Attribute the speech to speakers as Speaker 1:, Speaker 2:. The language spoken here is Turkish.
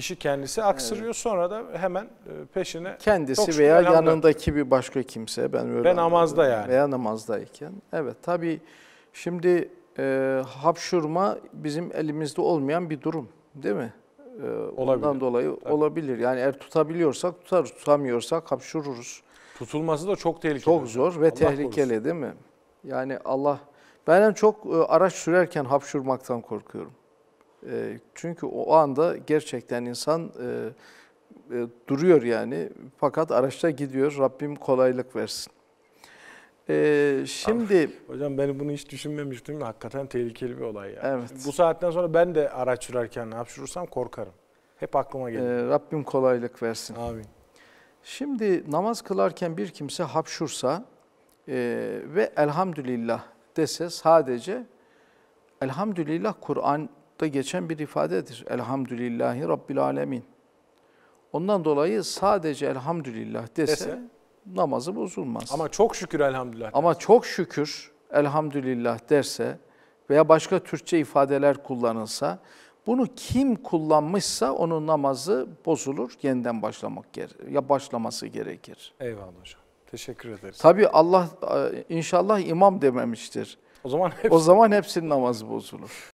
Speaker 1: kişi kendisi aksırıyor evet. sonra da hemen e, peşine kendisi veya yanındaki bir başka kimse ben öyle ben namazda yani veya namazdayken evet tabi şimdi e, hapşurma bizim elimizde olmayan bir durum değil mi? E, olabilir. Ondan dolayı Tabii. olabilir. Yani eğer tutabiliyorsak tutar, tutamıyorsak hapşururuz. Tutulması da çok tehlikeli. Çok zor ve Allah tehlikeli korusun. değil mi? Yani Allah, ben en çok e, araç sürerken hapşurmaktan korkuyorum. Ee, çünkü o anda gerçekten insan e, e, duruyor yani fakat araçta gidiyor. Rabbim kolaylık versin. Ee, şimdi ah, hocam ben bunu hiç düşünmemiştim. Hakikaten tehlikeli bir olay ya. Yani. Evet. Bu saatten sonra ben de araç sürerken hapşurursam korkarım. Hep aklıma geliyor. Ee, Rabbim kolaylık versin. Amin. Şimdi namaz kılarken bir kimse hapşursa e, ve elhamdülillah dese sadece elhamdülillah Kur'an da geçen bir ifadedir. Elhamdülillahi Rabbil Alemin. Ondan dolayı sadece elhamdülillah dese, dese namazı bozulmaz. Ama çok şükür elhamdülillah. Ama derse. çok şükür elhamdülillah derse veya başka Türkçe ifadeler kullanılsa bunu kim kullanmışsa onun namazı bozulur. Yeniden başlamak gerekir. Ya başlaması gerekir. Eyvallah hocam. Teşekkür ederiz. Tabii Allah e, inşallah imam dememiştir. O zaman hepsi... o zaman hepsinin namazı bozulur.